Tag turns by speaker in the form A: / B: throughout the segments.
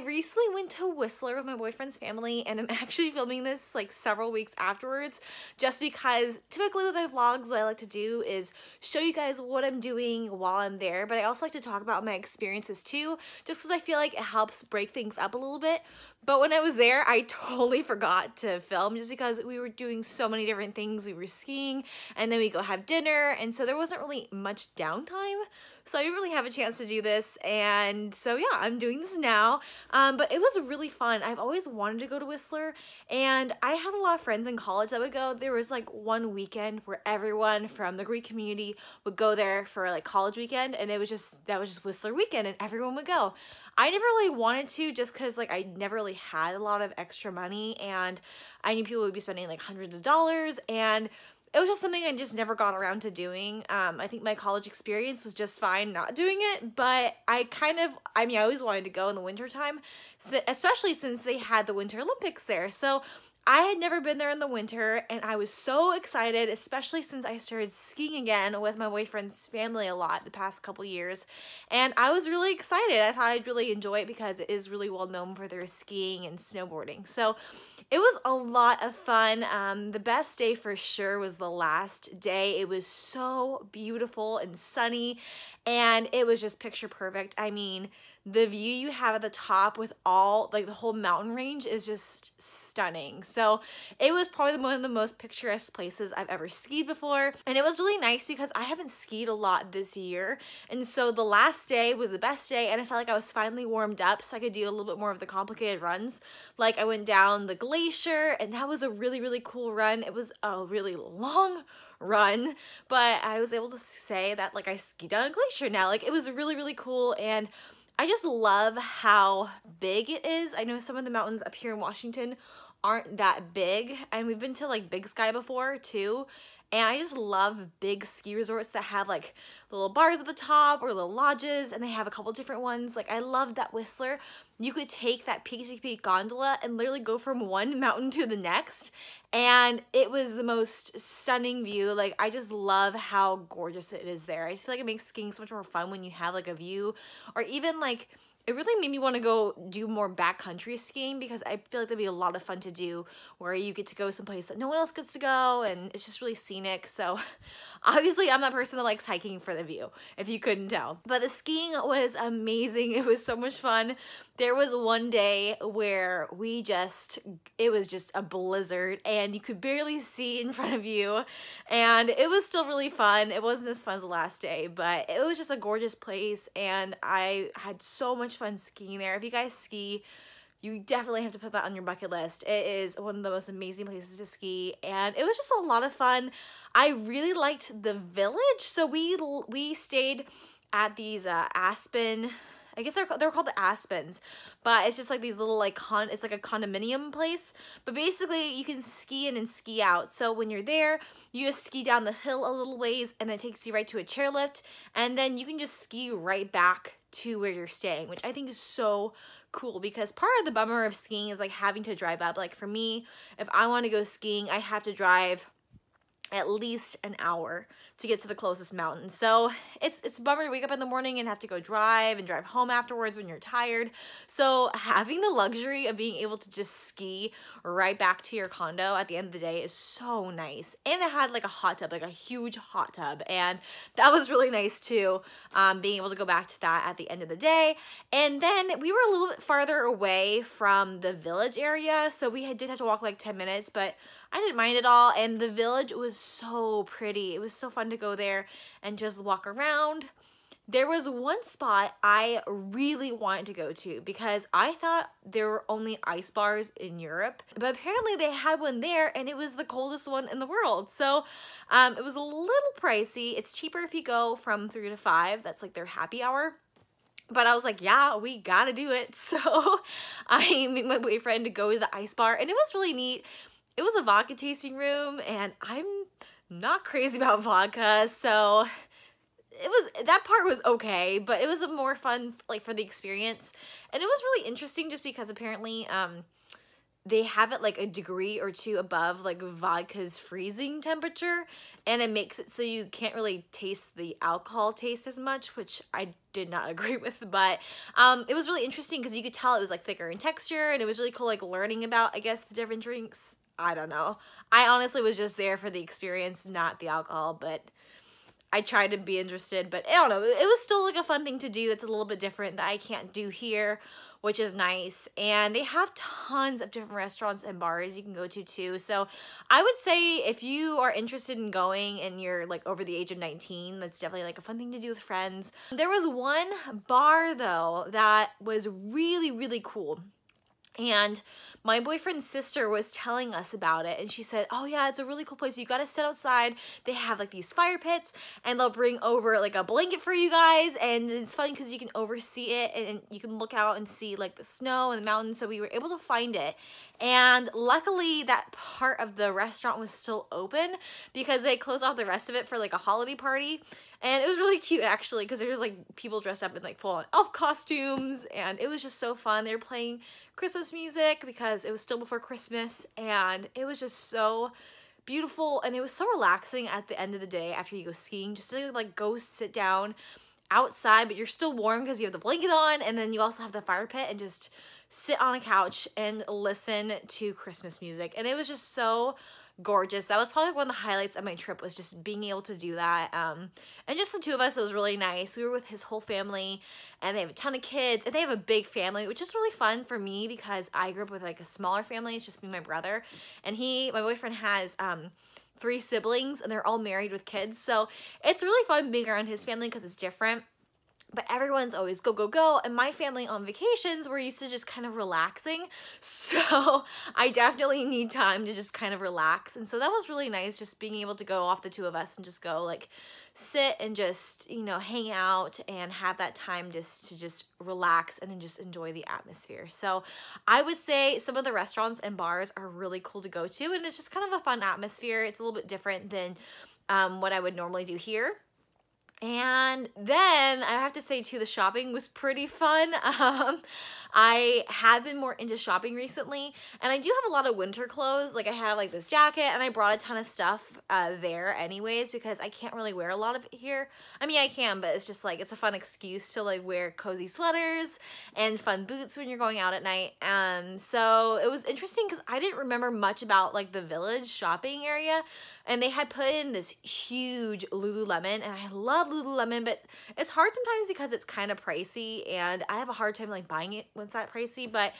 A: I recently went to Whistler with my boyfriend's family and I'm actually filming this like several weeks afterwards just because typically with my vlogs what I like to do is show you guys what I'm doing while I'm there but I also like to talk about my experiences too just because I feel like it helps break things up a little bit but when I was there I totally forgot to film just because we were doing so many different things we were skiing and then we go have dinner and so there wasn't really much downtime so I didn't really have a chance to do this and so yeah I'm doing this now um, but it was really fun. I've always wanted to go to Whistler, and I had a lot of friends in college that would go. There was like one weekend where everyone from the Greek community would go there for like college weekend, and it was just that was just Whistler weekend, and everyone would go. I never really wanted to just because like I never really had a lot of extra money, and I knew people would be spending like hundreds of dollars, and it was just something I just never got around to doing. Um, I think my college experience was just fine not doing it, but I kind of, I mean, I always wanted to go in the wintertime, especially since they had the Winter Olympics there. So I had never been there in the winter and I was so excited, especially since I started skiing again with my boyfriend's family a lot the past couple years. And I was really excited. I thought I'd really enjoy it because it is really well known for their skiing and snowboarding. So it was a lot of fun. Um, the best day for sure was the last day. It was so beautiful and sunny and it was just picture perfect. I mean, the view you have at the top with all like the whole mountain range is just stunning so it was probably one of the most picturesque places i've ever skied before and it was really nice because i haven't skied a lot this year and so the last day was the best day and i felt like i was finally warmed up so i could do a little bit more of the complicated runs like i went down the glacier and that was a really really cool run it was a really long run but i was able to say that like i skied down a glacier now like it was really really cool and I just love how big it is. I know some of the mountains up here in Washington aren't that big and we've been to like Big Sky before too and I just love big ski resorts that have like little bars at the top or little lodges and they have a couple different ones. Like I love that Whistler. You could take that peak to peak gondola and literally go from one mountain to the next. And it was the most stunning view. Like I just love how gorgeous it is there. I just feel like it makes skiing so much more fun when you have like a view or even like it really made me want to go do more backcountry skiing because I feel like that'd be a lot of fun to do where you get to go someplace that no one else gets to go and it's just really scenic. So obviously I'm that person that likes hiking for the view, if you couldn't tell. But the skiing was amazing. It was so much fun. There was one day where we just, it was just a blizzard and you could barely see in front of you. And it was still really fun. It wasn't as fun as the last day, but it was just a gorgeous place and I had so much fun skiing there. If you guys ski, you definitely have to put that on your bucket list. It is one of the most amazing places to ski and it was just a lot of fun. I really liked the village. So we we stayed at these uh, aspen I guess they're, they're called the Aspens, but it's just like these little like con, it's like a condominium place, but basically you can ski in and ski out. So when you're there, you just ski down the hill a little ways and it takes you right to a chairlift and then you can just ski right back to where you're staying, which I think is so cool because part of the bummer of skiing is like having to drive up. Like for me, if I want to go skiing, I have to drive at least an hour to get to the closest mountain. So it's it's bummer to wake up in the morning and have to go drive and drive home afterwards when you're tired. So having the luxury of being able to just ski right back to your condo at the end of the day is so nice. And it had like a hot tub, like a huge hot tub. And that was really nice too, um, being able to go back to that at the end of the day. And then we were a little bit farther away from the village area. So we did have to walk like 10 minutes, but I didn't mind at all. And the village was so pretty. It was so fun to go there and just walk around. There was one spot I really wanted to go to because I thought there were only ice bars in Europe, but apparently they had one there and it was the coldest one in the world. So um, it was a little pricey. It's cheaper if you go from three to five. That's like their happy hour but I was like, yeah, we gotta do it. So I made my boyfriend to go to the ice bar and it was really neat. It was a vodka tasting room and I'm not crazy about vodka, so it was that part was okay, but it was a more fun like for the experience. And it was really interesting just because apparently um they have it like a degree or two above like vodka's freezing temperature and it makes it so you can't really taste the alcohol taste as much which i did not agree with but um, it was really interesting because you could tell it was like thicker in texture and it was really cool like learning about i guess the different drinks I don't know. I honestly was just there for the experience, not the alcohol, but I tried to be interested, but I don't know. It was still like a fun thing to do that's a little bit different that I can't do here, which is nice. And they have tons of different restaurants and bars you can go to too. So I would say if you are interested in going and you're like over the age of 19, that's definitely like a fun thing to do with friends. There was one bar though that was really, really cool. And my boyfriend's sister was telling us about it and she said, Oh, yeah, it's a really cool place. You got to sit outside. They have like these fire pits and they'll bring over like a blanket for you guys. And it's fun because you can oversee it and you can look out and see like the snow and the mountains. So we were able to find it. And luckily, that part of the restaurant was still open because they closed off the rest of it for like a holiday party. And it was really cute actually because there was like people dressed up in like full on elf costumes and it was just so fun. They were playing Christmas music because it was still before Christmas and it was just so beautiful and it was so relaxing at the end of the day after you go skiing just to like go sit down outside but you're still warm because you have the blanket on and then you also have the fire pit and just sit on a couch and listen to Christmas music and it was just so gorgeous. That was probably one of the highlights of my trip was just being able to do that. Um, and just the two of us, it was really nice. We were with his whole family and they have a ton of kids and they have a big family, which is really fun for me because I grew up with like a smaller family. It's just me and my brother. And he, my boyfriend has, um, three siblings and they're all married with kids. So it's really fun being around his family because it's different but everyone's always go, go, go. And my family on vacations, we're used to just kind of relaxing. So I definitely need time to just kind of relax. And so that was really nice just being able to go off the two of us and just go like sit and just, you know, hang out and have that time just to just relax and just enjoy the atmosphere. So I would say some of the restaurants and bars are really cool to go to. And it's just kind of a fun atmosphere. It's a little bit different than um, what I would normally do here. And then I have to say too, the shopping was pretty fun. Um, I have been more into shopping recently and I do have a lot of winter clothes. Like I have like this jacket and I brought a ton of stuff uh, there anyways because I can't really wear a lot of it here. I mean, I can, but it's just like, it's a fun excuse to like wear cozy sweaters and fun boots when you're going out at night. Um, so it was interesting because I didn't remember much about like the village shopping area and they had put in this huge Lululemon and I love Lululemon, but it's hard sometimes because it's kind of pricey and I have a hard time like buying it when it's that pricey, but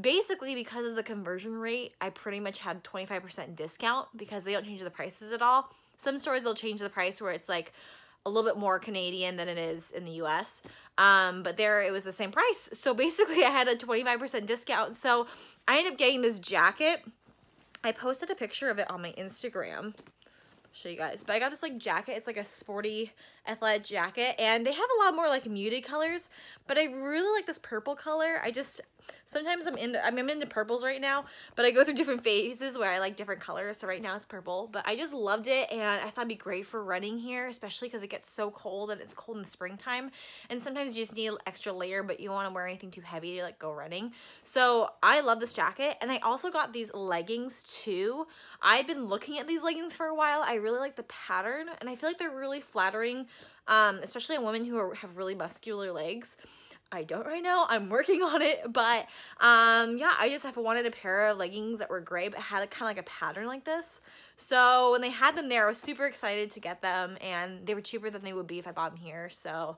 A: basically because of the conversion rate, I pretty much had 25% discount because they don't change the prices at all. Some stores they'll change the price where it's like a little bit more Canadian than it is in the US. Um, but there it was the same price. So basically I had a 25% discount. So I ended up getting this jacket. I posted a picture of it on my Instagram. show you guys. But I got this like jacket. It's like a sporty athletic jacket and they have a lot more like muted colors but I really like this purple color I just sometimes I'm in, I mean, I'm into purples right now but I go through different phases where I like different colors so right now it's purple but I just loved it and I thought it'd be great for running here especially because it gets so cold and it's cold in the springtime and sometimes you just need an extra layer but you don't want to wear anything too heavy to like go running so I love this jacket and I also got these leggings too I've been looking at these leggings for a while I really like the pattern and I feel like they're really flattering um, especially a woman who are, have really muscular legs. I don't right now. I'm working on it, but um, yeah, I just have wanted a pair of leggings that were gray but had a kind of like a pattern like this. So when they had them there, I was super excited to get them, and they were cheaper than they would be if I bought them here. So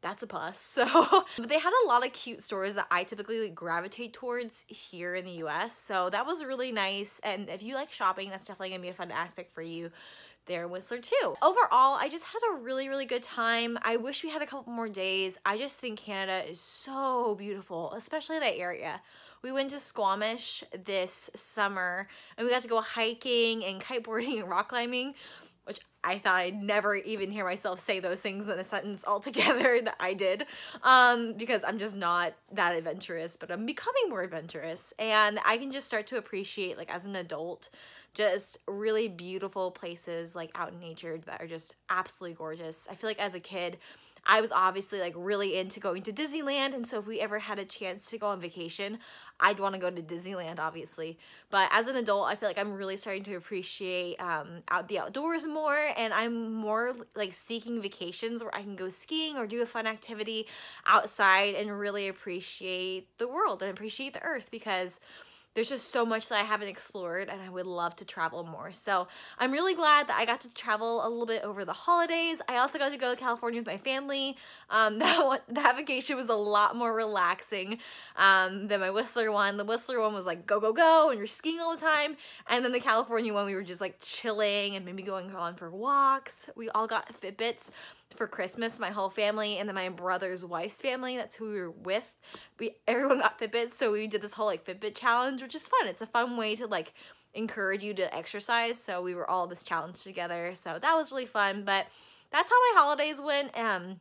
A: that's a plus. So they had a lot of cute stores that I typically like, gravitate towards here in the US. So that was really nice. And if you like shopping, that's definitely gonna be a fun aspect for you there in Whistler too. Overall, I just had a really, really good time. I wish we had a couple more days. I just think Canada is so beautiful, especially that area. We went to Squamish this summer and we got to go hiking and kiteboarding and rock climbing which I thought I'd never even hear myself say those things in a sentence altogether that I did um, because I'm just not that adventurous, but I'm becoming more adventurous. And I can just start to appreciate, like, as an adult, just really beautiful places like out in nature that are just absolutely gorgeous. I feel like as a kid, I was obviously like really into going to Disneyland. And so if we ever had a chance to go on vacation, I'd want to go to Disneyland, obviously. But as an adult, I feel like I'm really starting to appreciate um, out the outdoors more. And I'm more like seeking vacations where I can go skiing or do a fun activity outside and really appreciate the world and appreciate the earth because there's just so much that I haven't explored and I would love to travel more. So I'm really glad that I got to travel a little bit over the holidays. I also got to go to California with my family. Um, that, one, that vacation was a lot more relaxing um, than my Whistler one. The Whistler one was like go, go, go and you're skiing all the time. And then the California one, we were just like chilling and maybe going on for walks. We all got Fitbits for Christmas, my whole family, and then my brother's wife's family. That's who we were with. We everyone got Fitbits, so we did this whole like Fitbit challenge, which is fun. It's a fun way to like encourage you to exercise. So we were all this challenge together. So that was really fun. But that's how my holidays went. Um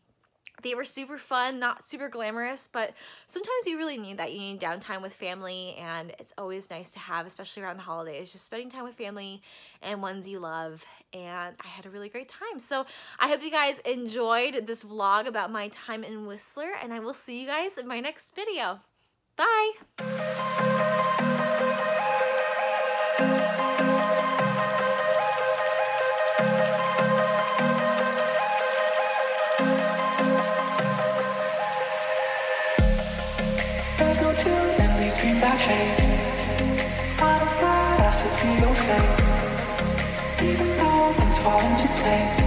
A: they were super fun, not super glamorous, but sometimes you really need that. You need downtime with family, and it's always nice to have, especially around the holidays, just spending time with family and ones you love. And I had a really great time. So I hope you guys enjoyed this vlog about my time in Whistler, and I will see you guys in my next video. Bye! see your face. Even though things fall into place.